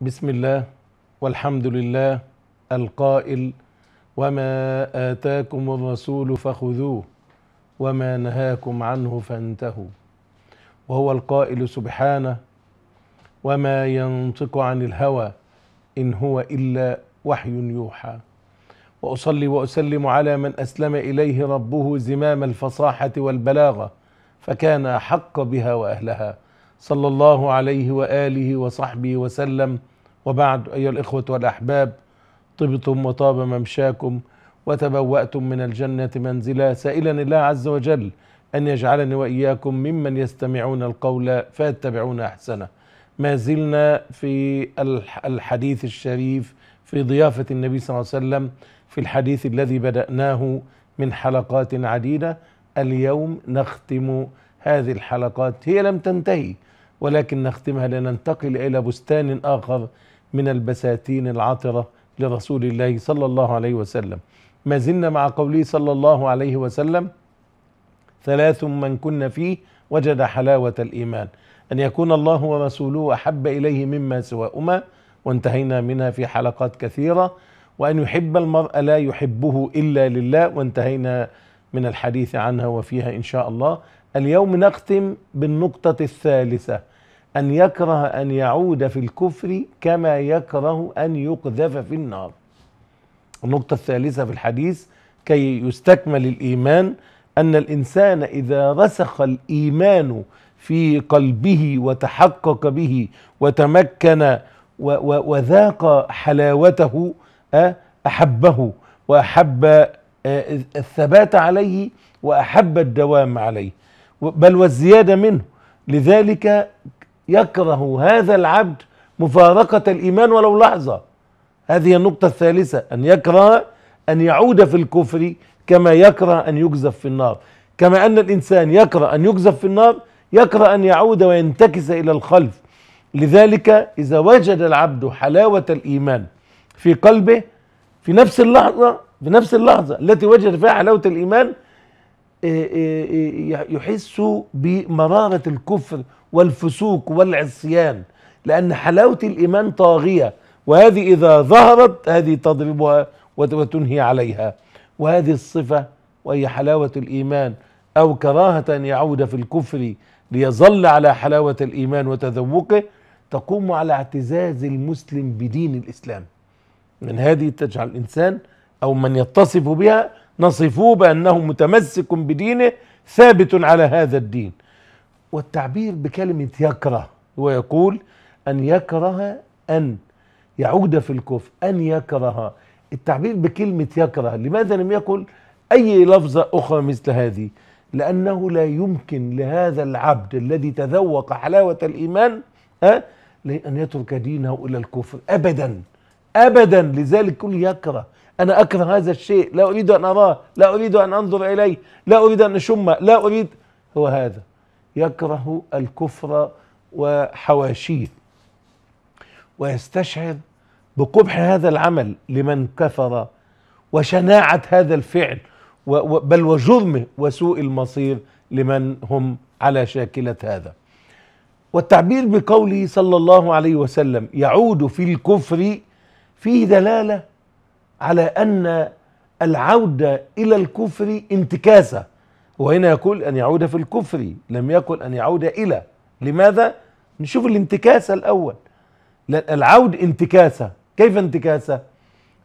بسم الله والحمد لله القائل وما آتاكم الرسول فخذوه وما نهاكم عنه فانتهوا وهو القائل سبحانه وما ينطق عن الهوى إن هو إلا وحي يوحى وأصلي وأسلم على من أسلم إليه ربه زمام الفصاحة والبلاغة فكان أحق بها وأهلها صلى الله عليه وآله وصحبه وسلم وبعد أيها الإخوة والأحباب طبتم وطاب ممشاكم وتبوأتم من الجنة منزلا سائلا الله عز وجل أن يجعلني وإياكم ممن يستمعون القول فيتبعون أحسنه ما زلنا في الحديث الشريف في ضيافة النبي صلى الله عليه وسلم في الحديث الذي بدأناه من حلقات عديدة اليوم نختم هذه الحلقات هي لم تنتهي ولكن نختمها لننتقل إلى بستان آخر من البساتين العطرة لرسول الله صلى الله عليه وسلم ما زلنا مع قوله صلى الله عليه وسلم ثلاث من كن فيه وجد حلاوة الإيمان أن يكون الله ورسوله أحب إليه مما سواهما وانتهينا منها في حلقات كثيرة وأن يحب المرء لا يحبه إلا لله وانتهينا من الحديث عنها وفيها إن شاء الله اليوم نختم بالنقطة الثالثة أن يكره أن يعود في الكفر كما يكره أن يقذف في النار النقطة الثالثة في الحديث كي يستكمل الإيمان أن الإنسان إذا رسخ الإيمان في قلبه وتحقق به وتمكن وذاق حلاوته آه، أحبه وأحب آه، الثبات عليه وأحب الدوام عليه بل والزيادة منه لذلك يكره هذا العبد مفارقة الإيمان ولو لحظة هذه النقطة الثالثة أن يكره أن يعود في الكفر كما يكره أن يجذب في النار كما أن الإنسان يكره أن يجذب في النار يكره أن يعود وينتكس إلى الخلف لذلك إذا وجد العبد حلاوة الإيمان في قلبه في نفس اللحظة في نفس اللحظة التي وجد فيها حلاوة الإيمان إيه، إيه، إيه، يحس بمرارة الكفر والفسوق والعصيان لأن حلاوة الإيمان طاغية وهذه إذا ظهرت هذه تضربها وتنهي عليها وهذه الصفة وهي حلاوة الإيمان أو كراهة أن يعود في الكفر ليظل على حلاوة الإيمان وتذوقه تقوم على اعتزاز المسلم بدين الإسلام من هذه تجعل الإنسان أو من يتصف بها نصفوه بأنه متمسك بدينه ثابت على هذا الدين والتعبير بكلمة يكره ويقول أن يكره أن يعود في الكفر أن يكره التعبير بكلمة يكره لماذا لم يقل أي لفظة أخرى مثل هذه لأنه لا يمكن لهذا العبد الذي تذوق حلاوة الإيمان أن يترك دينه إلى الكفر أبدا أبدا لذلك كل يكره أنا أكره هذا الشيء لا أريد أن أراه لا أريد أن أنظر إليه لا أريد أن أشمه لا أريد هو هذا يكره الكفر وحواشيه ويستشعر بقبح هذا العمل لمن كفر وشناعة هذا الفعل بل وجرمه وسوء المصير لمن هم على شاكلة هذا والتعبير بقوله صلى الله عليه وسلم يعود في الكفر فيه دلالة على أن العودة إلى الكفر انتكاسة وهنا يقول أن يعود في الكفر لم يقل أن يعود إلى لماذا؟ نشوف الانتكاسة الأول العود انتكاسة كيف انتكاسة؟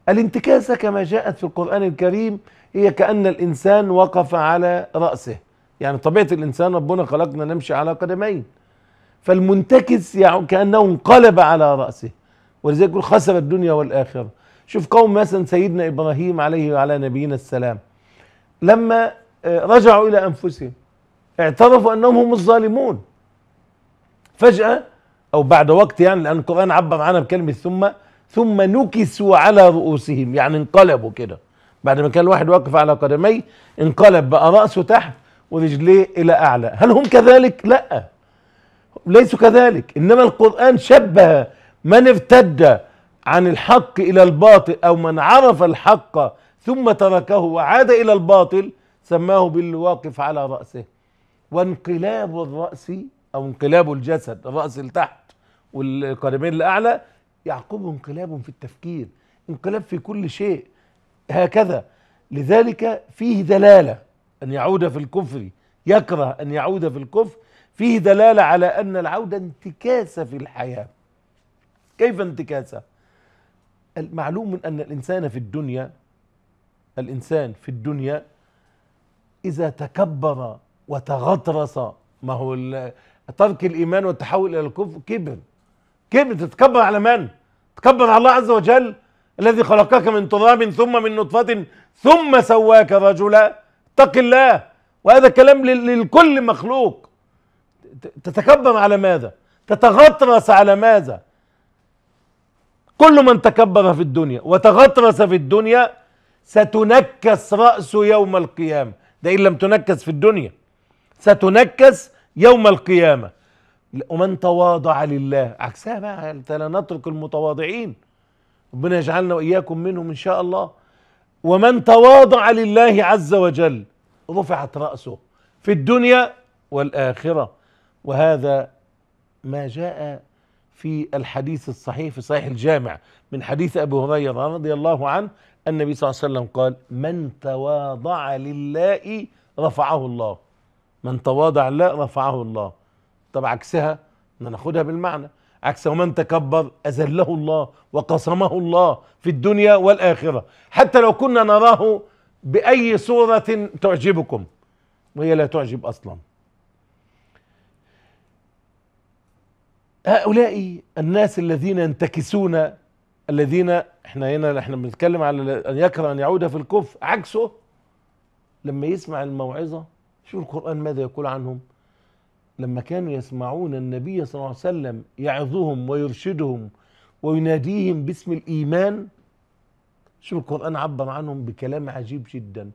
الانتكاسة كما جاءت في القرآن الكريم هي كأن الإنسان وقف على رأسه يعني طبيعة الإنسان ربنا خلقنا نمشي على قدمين فالمنتكس يعني كأنه انقلب على رأسه ولذلك يقول خسر الدنيا والآخرة شوف قوم مثلا سيدنا إبراهيم عليه وعلى نبينا السلام لما رجعوا إلى أنفسهم اعترفوا أنهم هم الظالمون فجأة أو بعد وقت يعني لأن القرآن عبر عنها بكلمة ثم ثم نكسوا على رؤوسهم يعني انقلبوا كده بعد ما كان الواحد واقف على قدميه انقلب بقى رأسه تحت ورجليه إلى أعلى هل هم كذلك؟ لأ ليسوا كذلك إنما القرآن شبه من ارتد عن الحق إلى الباطل أو من عرف الحق ثم تركه وعاد إلى الباطل سماه بالواقف على رأسه وانقلاب الرأس أو انقلاب الجسد الرأس لتحت والقدمين لأعلى يعقبه انقلاب في التفكير انقلاب في كل شيء هكذا لذلك فيه دلالة أن يعود في الكفر يكره أن يعود في الكفر فيه دلالة على أن العودة انتكاسة في الحياة كيف انتكاسة؟ المعلوم من أن الإنسان في الدنيا الإنسان في الدنيا إذا تكبر وتغطرس ما هو ترك الإيمان والتحول إلى الكفر كبر كبر تتكبر على من؟ تكبر على الله عز وجل الذي خلقك من تراب ثم من نطفة ثم سواك رجلا اتق الله وهذا كلام للكل مخلوق تتكبر على ماذا؟ تتغطرس على ماذا؟ كل من تكبر في الدنيا وتغطرس في الدنيا ستنكس رأسه يوم القيامة ده إن لم تنكس في الدنيا ستنكس يوم القيامة ومن تواضع لله عكسها بقى انت لا نترك المتواضعين ربنا يجعلنا وإياكم منهم إن شاء الله ومن تواضع لله عز وجل رفعت رأسه في الدنيا والآخرة وهذا ما جاء في الحديث الصحيح في صحيح الجامع من حديث أبي هريرة رضي الله عنه النبي صلى الله عليه وسلم قال من تواضع لله رفعه الله من تواضع لله رفعه الله طب عكسها ناخدها بالمعنى عكس ومن تكبر أذله الله وقصمه الله في الدنيا والآخرة حتى لو كنا نراه بأي صورة تعجبكم وهي لا تعجب أصلا هؤلاء الناس الذين ينتكسون الذين احنا هنا احنا بنتكلم على ان يكره ان يعود في الكفر عكسه لما يسمع الموعظه شوف القران ماذا يقول عنهم لما كانوا يسمعون النبي صلى الله عليه وسلم يعظهم ويرشدهم ويناديهم باسم الايمان شوف القران عبر عنهم بكلام عجيب جدا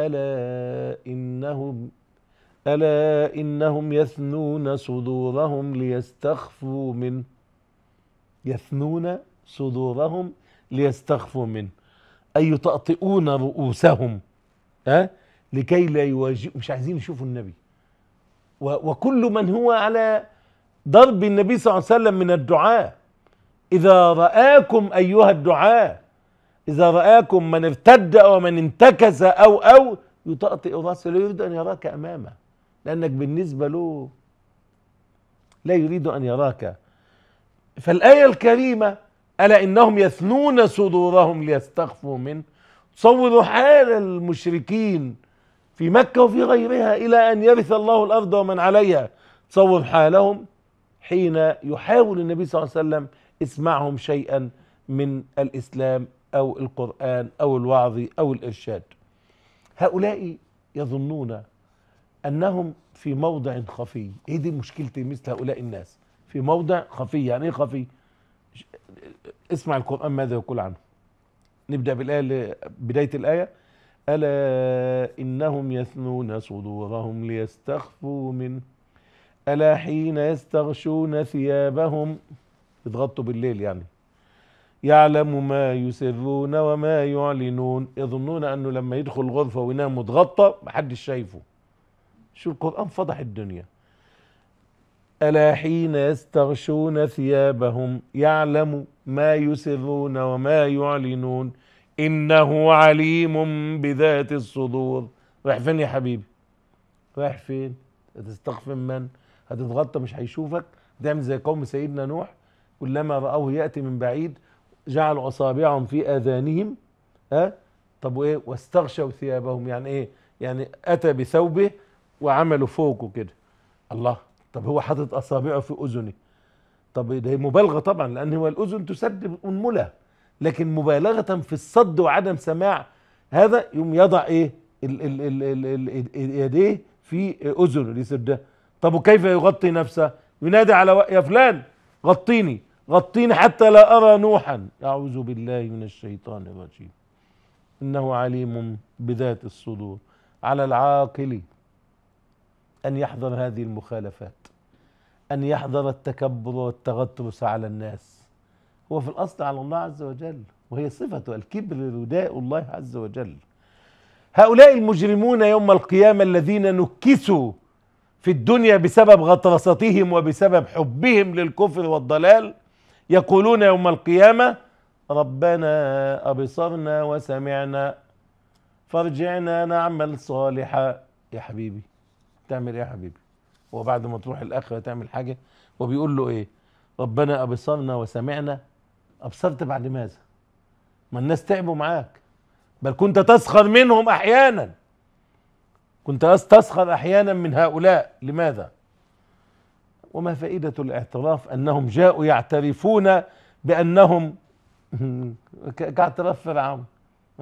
الا انهم الا انهم يثنون صدورهم ليستخفوا منه يثنون صدورهم ليستخفوا منه أي يطأطئون رؤوسهم أه؟ لكي لا يواجهوا مش عايزين يشوفوا النبي وكل من هو على ضرب النبي صلى الله عليه وسلم من الدعاء إذا رآكم أيها الدعاء إذا رآكم من ارتد أو من انتكس أو أو يطأطئ رأسه لا يريد أن يراك أمامه لأنك بالنسبة له لا يريد أن يراك فالآية الكريمة ألا إنهم يثنون صدورهم ليستخفوا منه تصوروا حال المشركين في مكة وفي غيرها إلى أن يرث الله الأرض ومن عليها تصور حالهم حين يحاول النبي صلى الله عليه وسلم اسمعهم شيئا من الإسلام أو القرآن أو الوعظ أو الإرشاد هؤلاء يظنون أنهم في موضع خفي إيه دي مشكلتي مثل هؤلاء الناس في موضع خفي يعني إيه خفي اسمع القرآن ماذا يقول عنه نبدأ بالآية بداية الآية ألا إنهم يثنون صدورهم ليستخفوا من ألا حين يستغشون ثيابهم يضغطوا بالليل يعني يعلم ما يسرون وما يعلنون يظنون أنه لما يدخل الغرفة وينام متغطى محدش شايفه شو القرآن فضح الدنيا ألا حين يستغشون ثيابهم يعلم ما يسرون وما يعلنون إنه عليم بذات الصدور رايح فين يا حبيبي رايح فين هتستغفر من هتتغطى مش هيشوفك دعم زي قوم سيدنا نوح كلما رأوه يأتي من بعيد جعلوا أصابعهم في آذانهم ها طب وإيه واستغشوا ثيابهم يعني إيه يعني أتى بثوبه وعملوا فوقه كده الله طب هو حاطط اصابعه في اذني طب ده مبالغه طبعا لان هو الاذن تسد انمله لكن مبالغه في الصد وعدم سماع هذا يوم يضع ايه ال ال ال ال ال يديه في اذنه اليسر ده طب وكيف يغطي نفسه ينادي على يا فلان غطيني غطيني حتى لا ارى نوحا اعوذ بالله من الشيطان الرجيم انه عليم بذات الصدور على العاقل أن يحذر هذه المخالفات أن يحذر التكبر والتغطرس على الناس هو في الأصل على الله عز وجل وهي صفته الكبر رداء الله عز وجل هؤلاء المجرمون يوم القيامة الذين نكسوا في الدنيا بسبب غطرستهم وبسبب حبهم للكفر والضلال يقولون يوم القيامة ربنا أبصرنا وسمعنا فارجعنا نعمل صالحا يا حبيبي تعمل ايه يا حبيبي هو بعد ما تروح الاخره تعمل حاجه وبيقول له ايه ربنا ابصرنا وسمعنا ابصرت بعد ماذا ما الناس تعبوا معاك بل كنت تسخر منهم احيانا كنت تسخر احيانا من هؤلاء لماذا وما فائده الاعتراف انهم جاءوا يعترفون بانهم كاعتراف فرعون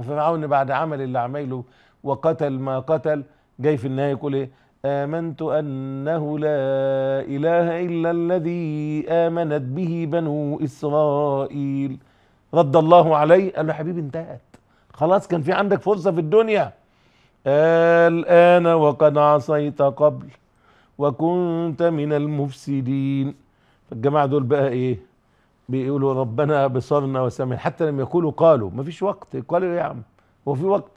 فرعون بعد عمل اللي عمله وقتل ما قتل جاي في النهايه يقول ايه آمنت أنه لا إله إلا الذي آمنت به بنو إسرائيل رد الله عليه قال له حبيبي انتهت خلاص كان في عندك فرصة في الدنيا الآن وقد عصيت قبل وكنت من المفسدين فالجماعة دول بقى ايه بيقولوا ربنا بصرنا وسمعنا حتى لم يقولوا قالوا مفيش وقت قالوا إيه يا عم هو في وقت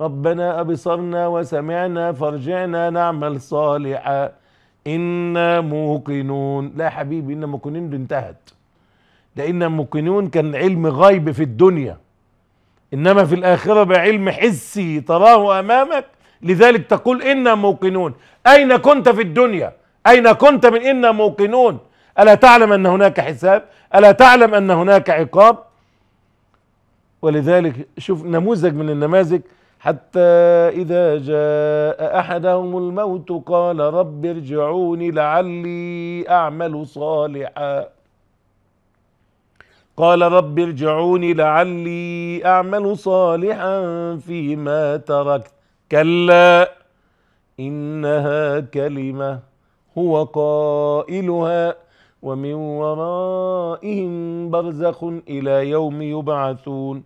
ربنا أبصرنا وسمعنا فارجعنا نعمل صالحا إنا موقنون لا حبيبي إنا موقنون دي انتهت ده إنا موقنون كان علم غيب في الدنيا إنما في الآخرة بعلم حسي تراه أمامك لذلك تقول إنا موقنون أين كنت في الدنيا أين كنت من إنا موقنون ألا تعلم أن هناك حساب ألا تعلم أن هناك عقاب ولذلك شوف نموذج من النماذج حتى إذا جاء أحدهم الموت قال رب ارجعوني لعلي أعمل صالحا قال رب ارجعوني لعلي أعمل صالحا فيما تركت كلا إنها كلمة هو قائلها ومن ورائهم برزخ إلى يوم يبعثون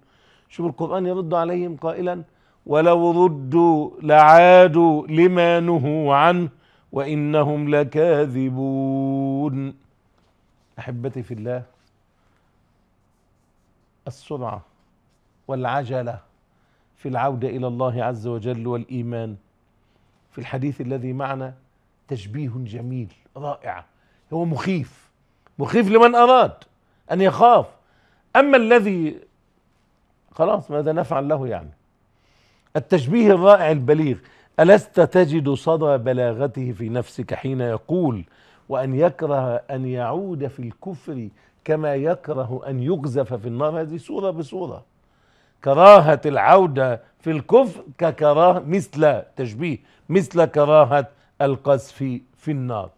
شوف القرآن يرد عليهم قائلاً ولو ردوا لعادوا لما نهوا عنه وانهم لكاذبون احبتي في الله السرعه والعجله في العوده الى الله عز وجل والايمان في الحديث الذي معنا تشبيه جميل رائع هو مخيف مخيف لمن اراد ان يخاف اما الذي خلاص ماذا نفعل له يعني التشبيه الرائع البليغ ألست تجد صدى بلاغته في نفسك حين يقول وأن يكره أن يعود في الكفر كما يكره أن يقذف في النار هذه صورة بصورة كراهة العودة في الكفر ككراهة مثل تشبيه مثل كراهة القذف في النار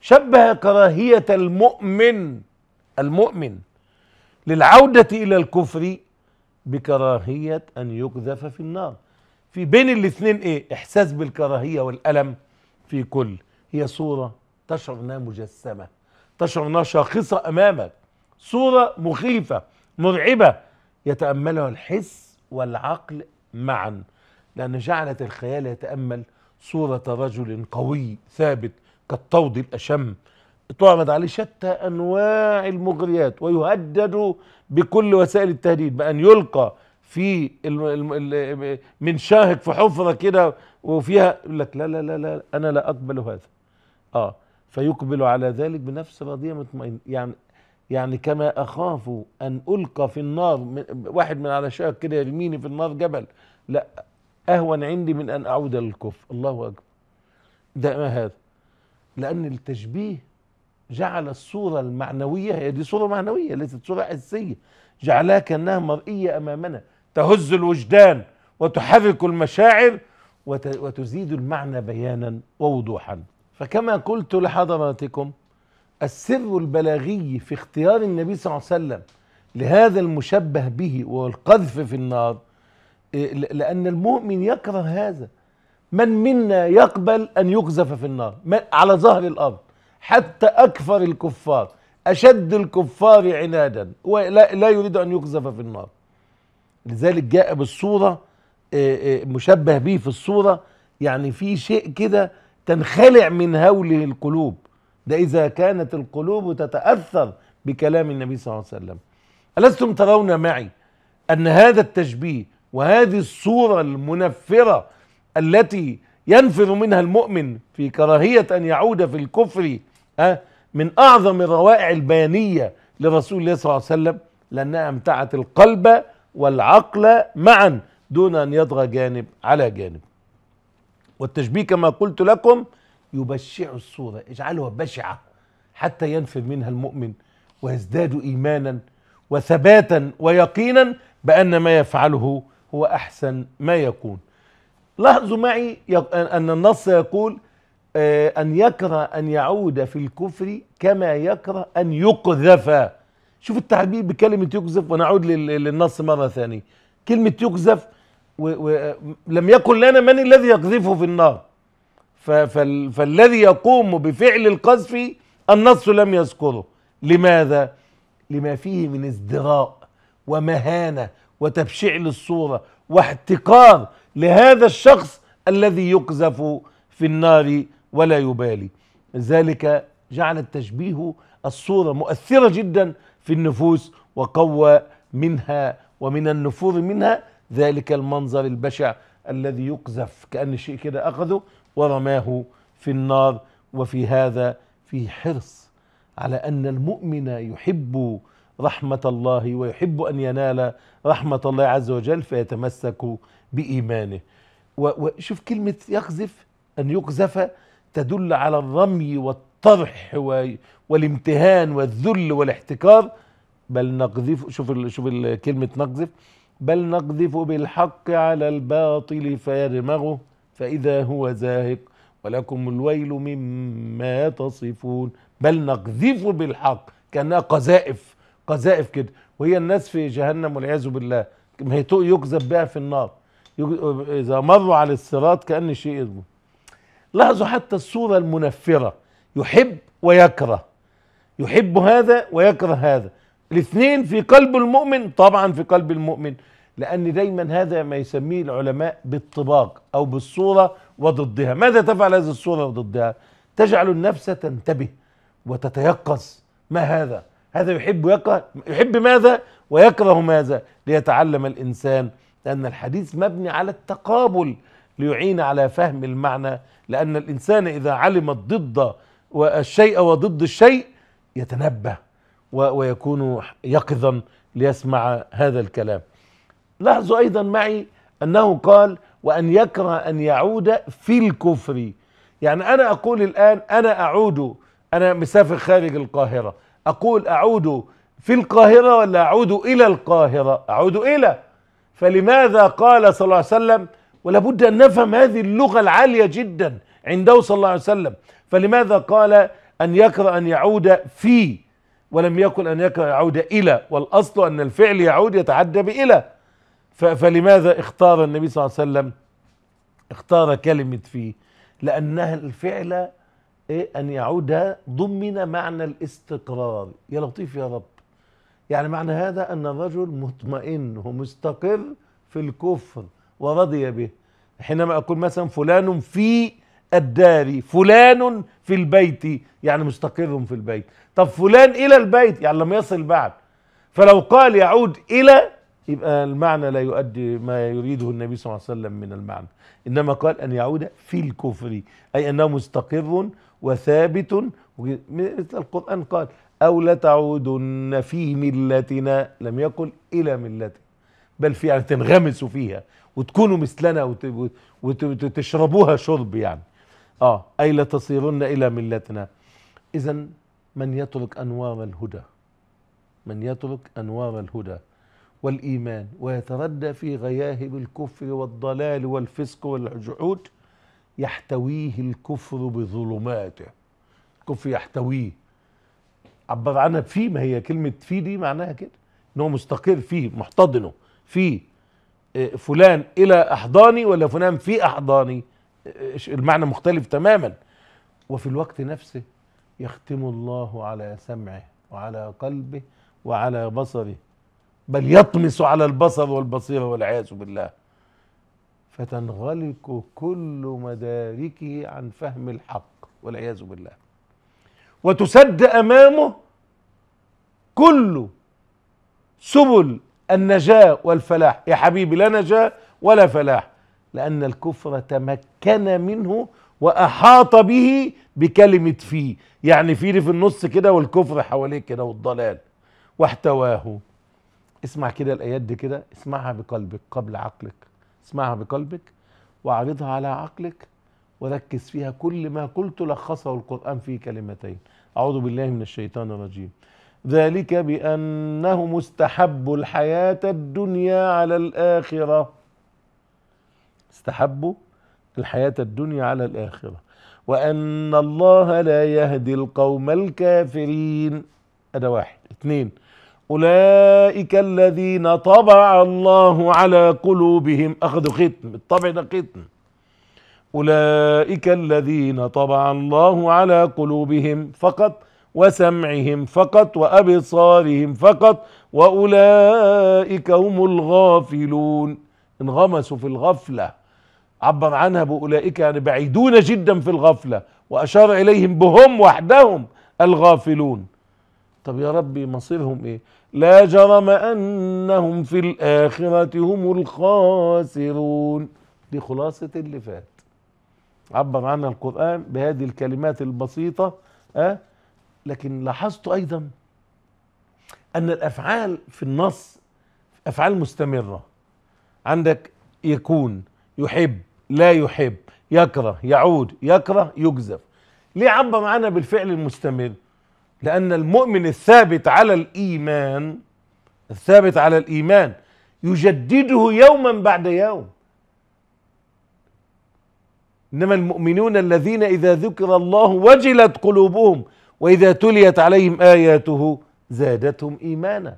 شبه كراهية المؤمن المؤمن للعودة إلى الكفر بكراهية أن يقذف في النار في بين الاثنين ايه احساس بالكراهيه والالم في كل هي صوره تشعر انها مجسمه تشعر انها شاخصه امامك صوره مخيفه مرعبه يتاملها الحس والعقل معا لان جعلت الخيال يتامل صوره رجل قوي ثابت كالطود الاشم تعرض عليه شتى انواع المغريات ويهدد بكل وسائل التهديد بان يلقى في من شاهق في حفره كده وفيها يقول لك لا لا لا لا انا لا اقبل هذا اه فيقبل على ذلك بنفس راضيه مطمئن يعني يعني كما اخاف ان القى في النار من واحد من على شاهق كده يرميني في النار جبل لا اهون عندي من ان اعود للكفر الله اكبر ده ما هذا لان التشبيه جعل الصوره المعنويه هي دي صوره معنويه ليست صوره حسيه جعلها كانها مرئيه امامنا تهز الوجدان وتحرك المشاعر وتزيد المعنى بيانا ووضوحا فكما قلت لحضراتكم السر البلاغي في اختيار النبي صلى الله عليه وسلم لهذا المشبه به والقذف في النار إيه، لأن المؤمن يكره هذا من منا يقبل أن يقذف في النار على ظهر الأرض حتى أكفر الكفار أشد الكفار عنادا ولا لا يريد أن يقذف في النار لذلك جاء بالصورة آه، آه، مشبه به في الصورة يعني في شيء كده تنخلع من هوله القلوب ده إذا كانت القلوب تتأثر بكلام النبي صلى الله عليه وسلم ألستم ترون معي أن هذا التشبيه وهذه الصورة المنفرة التي ينفر منها المؤمن في كراهية أن يعود في الكفر من أعظم الروائع البيانية لرسول الله صلى الله عليه وسلم لأنها امتعت القلب والعقل معا دون أن يطغى جانب على جانب والتشبيه كما قلت لكم يبشع الصورة اجعلها بشعة حتى ينفر منها المؤمن ويزداد إيمانا وثباتا ويقينا بأن ما يفعله هو أحسن ما يكون لاحظوا معي أن النص يقول آه، أن يكره أن يعود في الكفر كما يكره أن يقذف شوف التعبير بكلمة يقذف ونعود للنص مرة ثانية كلمة يقذف ولم يكن لنا من الذي يقذفه في النار فالذي يقوم بفعل القذف النص لم يذكره لماذا؟ لما فيه من ازدراء ومهانة وتبشيع للصورة واحتقار لهذا الشخص الذي يقذف في النار ولا يبالي ذلك جعل التشبيه الصورة مؤثرة جدا في النفوس وقوى منها ومن النفور منها ذلك المنظر البشع الذي يقذف كأن شيء كده أخذه ورماه في النار وفي هذا في حرص على أن المؤمن يحب رحمة الله ويحب أن ينال رحمة الله عز وجل فيتمسك بإيمانه وشوف كلمة يقذف أن يقذف تدل على الرمي والطيب الطرح والامتهان والذل والاحتكار بل نقذف شوف شوف كلمه نقذف بل نقذف بالحق على الباطل فيدمغه فاذا هو زاهق ولكم الويل مما تصفون بل نقذف بالحق كانها قذائف قذائف كده وهي الناس في جهنم والعياذ بالله ما هي يكذب بها في النار اذا مروا على الصراط كان شيء يضمن لاحظوا حتى الصوره المنفره يحب ويكره يحب هذا ويكره هذا الاثنين في قلب المؤمن طبعا في قلب المؤمن لأن دايما هذا ما يسميه العلماء بالطباق أو بالصورة وضدها ماذا تفعل هذه الصورة وضدها تجعل النفس تنتبه وتتيقظ ما هذا هذا يحب يكره يحب ماذا ويكره ماذا ليتعلم الإنسان لأن الحديث مبني على التقابل ليعين على فهم المعنى لأن الإنسان إذا علم الضد والشيء وضد الشيء يتنبه ويكون يقظا ليسمع هذا الكلام لاحظوا أيضا معي أنه قال وأن يكره أن يعود في الكفر يعني أنا أقول الآن أنا أعود أنا مسافر خارج القاهرة أقول أعود في القاهرة ولا أعود إلى القاهرة أعود إلى فلماذا قال صلى الله عليه وسلم ولابد أن نفهم هذه اللغة العالية جدا عنده صلى الله عليه وسلم فلماذا قال أن يكره أن يعود في ولم يكن أن يكره يعود إلى والأصل أن الفعل يعود يتعدى بإلى فلماذا اختار النبي صلى الله عليه وسلم اختار كلمة في لأنها الفعل إيه أن يعود ضمن معنى الاستقرار يا لطيف يا رب يعني معنى هذا أن الرجل مطمئن ومستقر في الكفر ورضي به حينما أقول مثلا فلان في الدار فلان في البيت يعني مستقر في البيت طب فلان إلى البيت يعني لم يصل بعد فلو قال يعود إلى يبقى المعنى لا يؤدي ما يريده النبي صلى الله عليه وسلم من المعنى إنما قال أن يعود في الكفر أي أنه مستقر وثابت مثل القرآن قال أو لتعودن في ملتنا لم يقل إلى ملتنا بل في يعني تنغمسوا فيها وتكونوا مثلنا وتشربوها شرب يعني آه أي لتصيرن إلى ملتنا إذا من يترك أنوار الهدى من يترك أنوار الهدى والإيمان ويتردى في غياهب الكفر والضلال والفسق والجحود يحتويه الكفر بظلماته الكفر يحتويه عبر عنها في ما هي كلمة في دي معناها كده ان هو مستقر فيه محتضنه فيه آه، فلان الى احضاني ولا فلان في احضاني المعنى مختلف تماما وفي الوقت نفسه يختم الله على سمعه وعلى قلبه وعلى بصره بل يطمس على البصر والبصيره والعياذ بالله فتنغلق كل مداركه عن فهم الحق والعياذ بالله وتسد امامه كل سبل النجاه والفلاح يا حبيبي لا نجاه ولا فلاح لأن الكفر تمكن منه وأحاط به بكلمة فيه يعني فيه في النص كده والكفر حواليه كده والضلال واحتواه اسمع كده الآيات دي كده اسمعها بقلبك قبل عقلك اسمعها بقلبك واعرضها على عقلك وركز فيها كل ما قلت لخصه القرآن في كلمتين أعوذ بالله من الشيطان الرجيم ذلك بأنه مستحب الحياة الدنيا على الآخرة استحبوا الحياة الدنيا على الآخرة وأن الله لا يهدي القوم الكافرين هذا واحد اثنين أولئك الذين طبع الله على قلوبهم أخذوا ختم الطبع ده ختم أولئك الذين طبع الله على قلوبهم فقط وسمعهم فقط وأبصارهم فقط وأولئك هم الغافلون انغمسوا في الغفلة عبر عنها بأولئك يعني بعيدون جدا في الغفلة وأشار إليهم بهم وحدهم الغافلون طب يا ربي مصيرهم إيه لا جرم أنهم في الآخرة هم الخاسرون دي خلاصة اللي فات عبر عنها القرآن بهذه الكلمات البسيطة أه؟ لكن لاحظت أيضا أن الأفعال في النص أفعال مستمرة عندك يكون يحب لا يحب يكره يعود يكره يجزف ليه عبى معانا بالفعل المستمر لأن المؤمن الثابت على الإيمان الثابت على الإيمان يجدده يوما بعد يوم إنما المؤمنون الذين إذا ذكر الله وجلت قلوبهم وإذا تليت عليهم آياته زادتهم إيمانا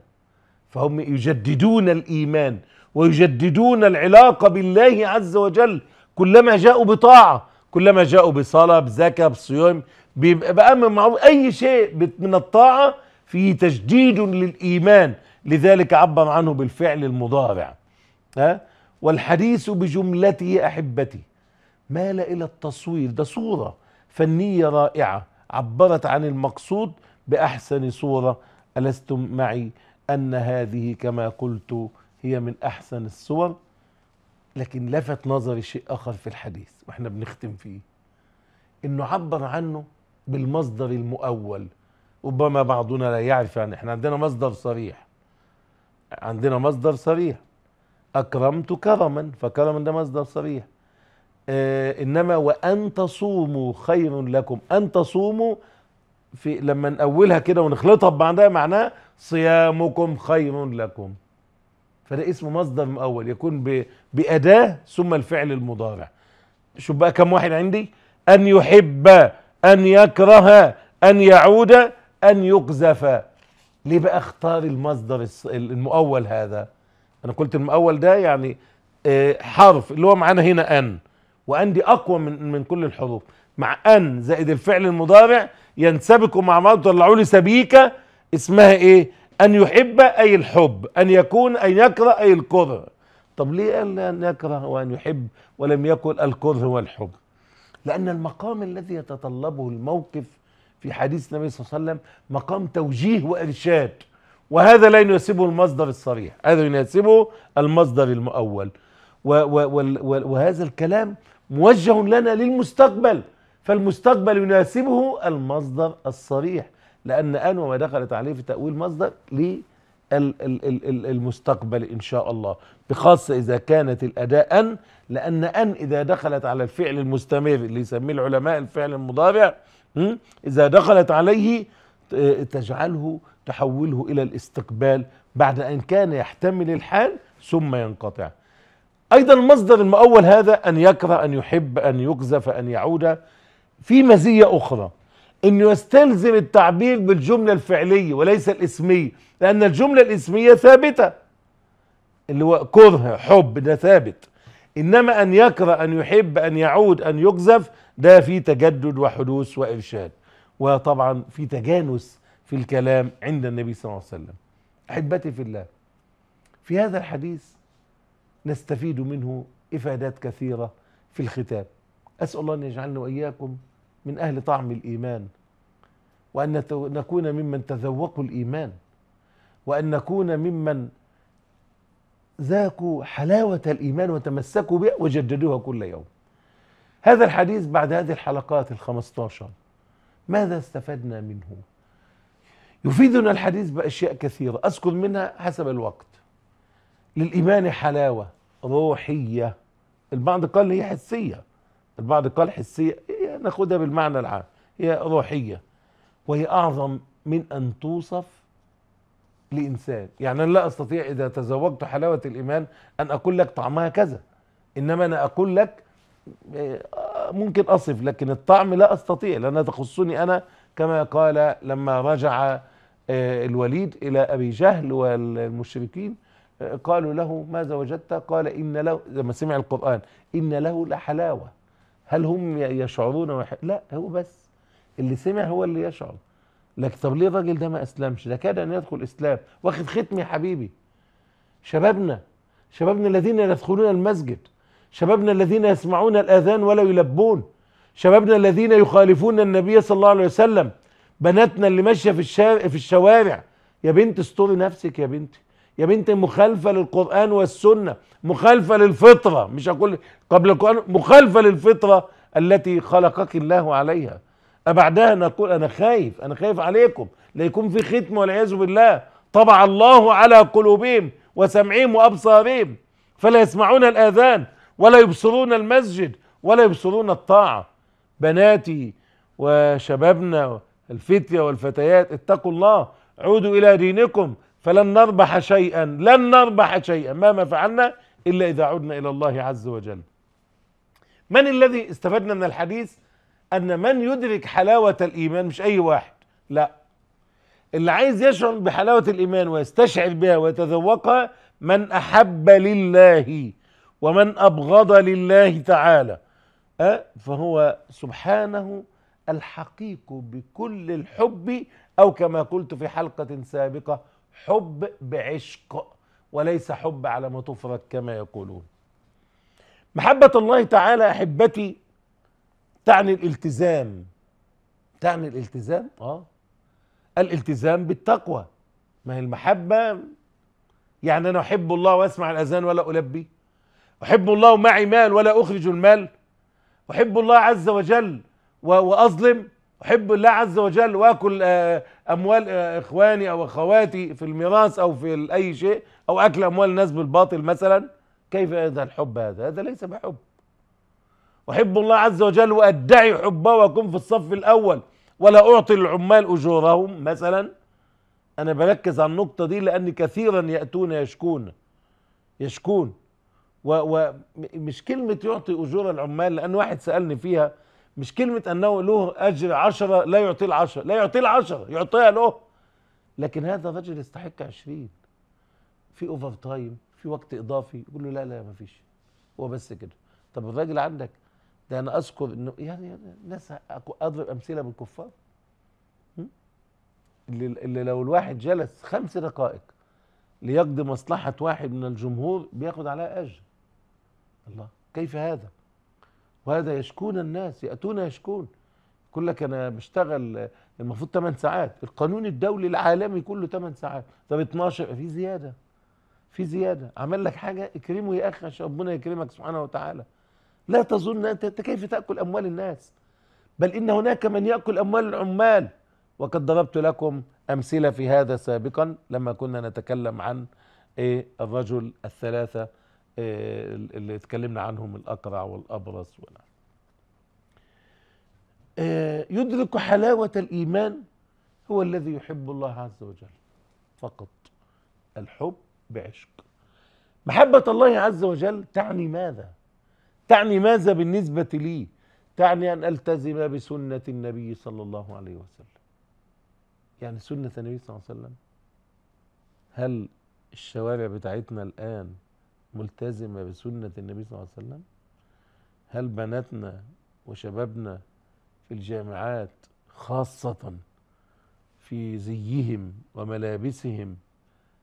فهم يجددون الإيمان ويجددون العلاقة بالله عز وجل كلما جاءوا بطاعة كلما جاءوا بصلاة بزكاة بصيام بأمر معروف أي شيء من الطاعة فيه تجديد للإيمان لذلك عبر عنه بالفعل المضارع ها والحديث بجملته أحبتي مال إلى التصوير ده صورة فنية رائعة عبرت عن المقصود بأحسن صورة ألستم معي أن هذه كما قلت هي من أحسن الصور لكن لفت نظري شيء آخر في الحديث وإحنا بنختم فيه إنه عبر عنه بالمصدر المؤول ربما بعضنا لا يعرف يعني إحنا عندنا مصدر صريح عندنا مصدر صريح أكرمت كرما فكرما ده مصدر صريح آه إنما وأن تصوموا خير لكم أن تصوموا في لما نأولها كده ونخلطها ببعضها معناه صيامكم خير لكم فده اسمه مصدر مؤول يكون بأداة ثم الفعل المضارع شوف بقى كم واحد عندي أن يحب أن يكره أن يعود أن يقذف ليه بقى اختار المصدر المؤول هذا أنا قلت المؤول ده يعني آه، حرف اللي هو معانا هنا أن وأن دي أقوى من من كل الحروف مع أن زائد الفعل المضارع ينسبكوا مع بعض طلعوا لي سبيكة اسمها إيه أن يحب أي الحب أن يكون أن يكره أي الكره طب ليه قال أن يكره وأن يحب ولم يقل الكره والحب لأن المقام الذي يتطلبه الموقف في حديث النبي صلى الله عليه وسلم مقام توجيه وإرشاد وهذا لا يناسبه المصدر الصريح هذا يناسبه المصدر المؤول وهذا الكلام موجه لنا للمستقبل فالمستقبل يناسبه المصدر الصريح لأن ان وما دخلت عليه في تأويل مصدر للمستقبل إن شاء الله بخاصة إذا كانت الأداء أن لأن أن إذا دخلت على الفعل المستمر اللي يسميه العلماء الفعل المضارع إذا دخلت عليه آه، تجعله تحوله إلى الاستقبال بعد أن كان يحتمل الحال ثم ينقطع أيضا المصدر المؤول هذا أن يكره أن يحب أن يقذف أن يعود في مزية أخرى انه يستلزم التعبير بالجمله الفعليه وليس الاسميه لان الجمله الاسميه ثابته اللي هو كره حب ده ثابت انما ان يكره ان يحب ان يعود ان يقذف ده في تجدد وحدوث وارشاد وطبعا في تجانس في الكلام عند النبي صلى الله عليه وسلم احبتي في الله في هذا الحديث نستفيد منه افادات كثيره في الختام اسال الله ان يجعلنا واياكم من أهل طعم الإيمان وأن نكون ممن تذوقوا الإيمان وأن نكون ممن ذاقوا حلاوة الإيمان وتمسكوا بها وجددوها كل يوم هذا الحديث بعد هذه الحلقات الخمستاشر ماذا استفدنا منه يفيدنا الحديث بأشياء كثيرة أذكر منها حسب الوقت للإيمان حلاوة روحية البعض قال هي حسية البعض قال حسية ناخدها بالمعنى العام هي روحية وهي أعظم من أن توصف لإنسان يعني أنا لا أستطيع إذا تزوجت حلاوة الإيمان أن أقول لك طعمها كذا إنما أنا أقول لك آه، ممكن أصف لكن الطعم لا أستطيع لأنها تخصني أنا كما قال لما رجع آه، الوليد إلى أبي جهل والمشركين آه، قالوا له ماذا وجدت قال إن له لما سمع القرآن إن له لحلاوة هل هم يشعرون وح... لا هو بس اللي سمع هو اللي يشعر لكن طب ليه الراجل ده ما اسلمش ده كاد ان يدخل اسلام واخد ختم يا حبيبي شبابنا شبابنا الذين يدخلون المسجد شبابنا الذين يسمعون الاذان ولا يلبون شبابنا الذين يخالفون النبي صلى الله عليه وسلم بناتنا اللي ماشيه في الشارع في الشوارع يا بنت استوري نفسك يا بنتي يا بنت مخالفة للقرآن والسنة مخالفة للفطرة مش هقول قبل القرآن مخالفة للفطرة التي خلقك الله عليها أبعدها نقول أنا خايف أنا خايف عليكم ليكون في ختم والعياذ بالله طبع الله على قلوبهم وسمعهم وأبصارهم فلا يسمعون الآذان ولا يبصرون المسجد ولا يبصرون الطاعة بناتي وشبابنا الفتية والفتيات اتقوا الله عودوا إلى دينكم فلن نربح شيئا لن نربح شيئا مهما فعلنا إلا إذا عدنا إلى الله عز وجل من الذي استفدنا من الحديث أن من يدرك حلاوة الإيمان مش أي واحد لا اللي عايز يشعر بحلاوة الإيمان ويستشعر بها ويتذوقها من أحب لله ومن أبغض لله تعالى أه فهو سبحانه الحقيق بكل الحب أو كما قلت في حلقة سابقة حب بعشق وليس حب على ما تفرد كما يقولون محبة الله تعالى أحبتي تعني الالتزام تعني الالتزام اه الالتزام بالتقوى ما هي المحبة يعني أنا أحب الله وأسمع الأذان ولا ألبي أحب الله ومعي مال ولا أخرج المال أحب الله عز وجل وأظلم احب الله عز وجل واكل آه، اموال آه، اخواني او اخواتي في الميراث او في اي شيء او اكل اموال الناس بالباطل مثلا كيف هذا الحب هذا هذا ليس بحب احب الله عز وجل وادعي حبه واكون في الصف الاول ولا اعطي العمال اجورهم مثلا انا بركز على النقطه دي لان كثيرا ياتون يشكون يشكون ومش كلمه يعطي اجور العمال لان واحد سالني فيها مش كلمة أنه له أجر عشرة لا يعطيه العشرة لا يعطيه العشرة يعطيها له لكن هذا الرجل يستحق عشرين في أوفر تايم في وقت إضافي يقول له لا لا ما فيش هو بس كده طب الراجل عندك ده أنا أذكر إنه يعني ناس أضرب أمثلة من الكفار اللي, اللي لو الواحد جلس خمس دقائق ليقضي مصلحة واحد من الجمهور بياخد عليها أجر الله كيف هذا وهذا يشكون الناس يأتون يشكون يقول لك أنا بشتغل المفروض 8 ساعات القانون الدولي العالمي كله 8 ساعات طب 12 في زيادة في زيادة عمل لك حاجة اكرمه يا أخي عشان ربنا يكرمك سبحانه وتعالى لا تظن أنت كيف تأكل أموال الناس بل إن هناك من يأكل أموال العمال وقد ضربت لكم أمثلة في هذا سابقا لما كنا نتكلم عن إيه؟ الرجل الثلاثة آه، اللي اتكلمنا عنهم الأقرع والأبرص آه، يدرك حلاوة الإيمان هو الذي يحب الله عز وجل فقط الحب بعشق محبة الله عز وجل تعني ماذا؟ تعني ماذا بالنسبة لي؟ تعني أن ألتزم بسنة النبي صلى الله عليه وسلم يعني سنة النبي صلى الله عليه وسلم هل الشوارع بتاعتنا الآن ملتزمة بسنة النبي صلى الله عليه وسلم هل بناتنا وشبابنا في الجامعات خاصة في زيهم وملابسهم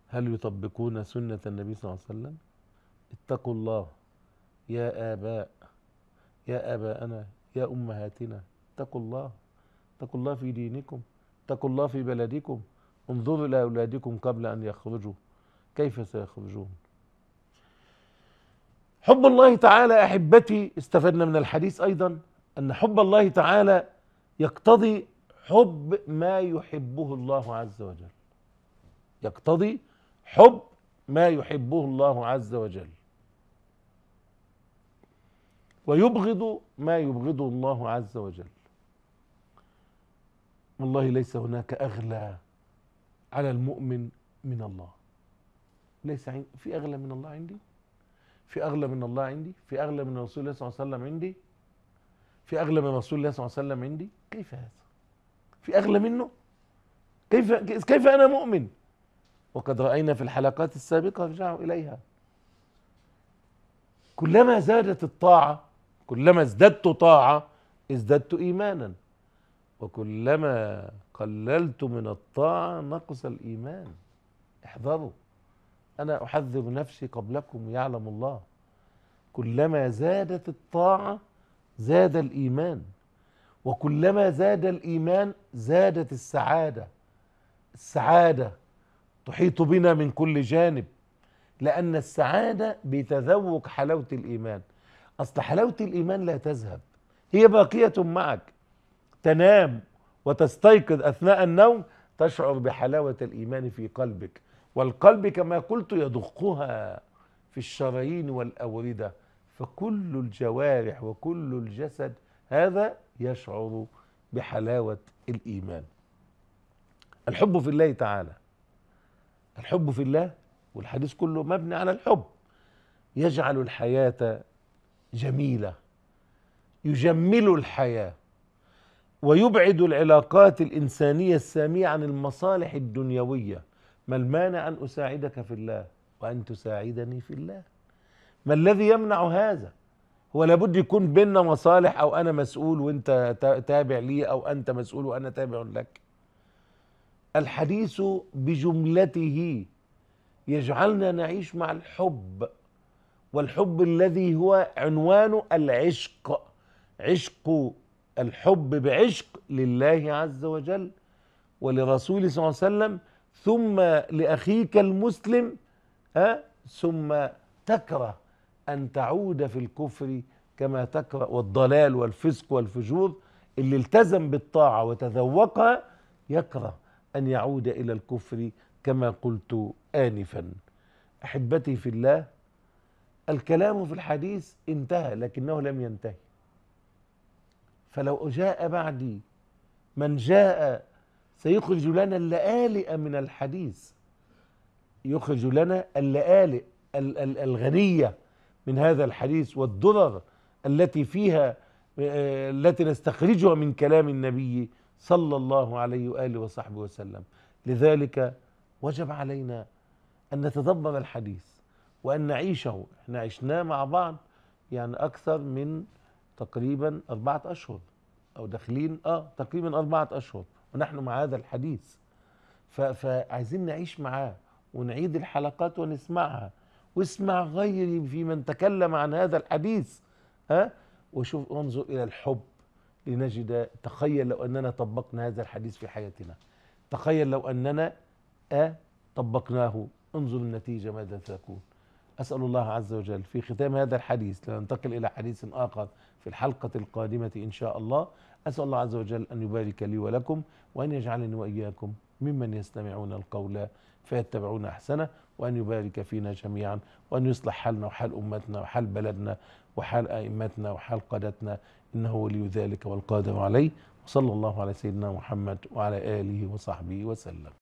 هل يطبقون سنة النبي صلى الله عليه وسلم اتقوا الله يا آباء يا آباءنا يا أمهاتنا اتقوا الله اتقوا الله في دينكم اتقوا الله في بلدكم انظروا إلى أولادكم قبل أن يخرجوا كيف سيخرجون حب الله تعالى احبتي استفدنا من الحديث ايضا ان حب الله تعالى يقتضي حب ما يحبه الله عز وجل يقتضي حب ما يحبه الله عز وجل ويبغض ما يبغضه الله عز وجل والله ليس هناك اغلى على المؤمن من الله ليس في اغلى من الله عندي في اغلى من الله عندي في اغلى من رسول الله صلى الله عليه وسلم عندي في اغلى من رسول الله صلى الله عليه وسلم عندي كيف هذا في اغلى منه كيف كيف انا مؤمن وقد راينا في الحلقات السابقه رجعوا اليها كلما زادت الطاعه كلما ازددت طاعه ازددت ايمانا وكلما قللت من الطاعه نقص الايمان احذروا أنا أحذر نفسي قبلكم يعلم الله كلما زادت الطاعة زاد الإيمان وكلما زاد الإيمان زادت السعادة السعادة تحيط بنا من كل جانب لأن السعادة بتذوق حلاوة الإيمان أصل حلاوة الإيمان لا تذهب هي باقية معك تنام وتستيقظ أثناء النوم تشعر بحلاوة الإيمان في قلبك والقلب كما قلت يدقها في الشرايين والأوردة فكل الجوارح وكل الجسد هذا يشعر بحلاوة الإيمان الحب في الله تعالى الحب في الله والحديث كله مبني على الحب يجعل الحياة جميلة يجمل الحياة ويبعد العلاقات الإنسانية السامية عن المصالح الدنيوية ما المانع أن أساعدك في الله وأن تساعدني في الله ما الذي يمنع هذا هو لابد يكون بيننا مصالح أو أنا مسؤول وأنت تابع لي أو أنت مسؤول وأنا تابع لك الحديث بجملته يجعلنا نعيش مع الحب والحب الذي هو عنوان العشق عشق الحب بعشق لله عز وجل ولرسوله صلى الله عليه وسلم ثم لأخيك المسلم ها ثم تكره أن تعود في الكفر كما تكره والضلال والفسق والفجور اللي التزم بالطاعة وتذوقها يكره أن يعود إلى الكفر كما قلت آنفا أحبتي في الله الكلام في الحديث انتهى لكنه لم ينتهي فلو جاء بعدي من جاء سيخرج لنا اللآلئ من الحديث يخرج لنا اللآلئ الغنية من هذا الحديث والدرر التي فيها آه، التي نستخرجها من كلام النبي صلى الله عليه وآله وصحبه وسلم لذلك وجب علينا أن نتدبر الحديث وأن نعيشه احنا عشناه مع بعض يعني أكثر من تقريبا أربعة أشهر أو داخلين آه تقريبا أربعة أشهر ونحن مع هذا الحديث فعايزين نعيش معاه ونعيد الحلقات ونسمعها واسمع غيري في من تكلم عن هذا الحديث ها وشوف انظر الى الحب لنجد تخيل لو اننا طبقنا هذا الحديث في حياتنا تخيل لو اننا آه، طبقناه انظر النتيجه ماذا تكون اسال الله عز وجل في ختام هذا الحديث لننتقل الى حديث اخر في الحلقه القادمه ان شاء الله أسأل الله عز وجل أن يبارك لي ولكم وأن يجعلني وإياكم ممن يستمعون القول فيتبعون أحسنه وأن يبارك فينا جميعا وأن يصلح حالنا وحال أمتنا وحال بلدنا وحال أئمتنا وحال قادتنا إنه ولي ذلك والقادر عليه وصلى الله على سيدنا محمد وعلى آله وصحبه وسلم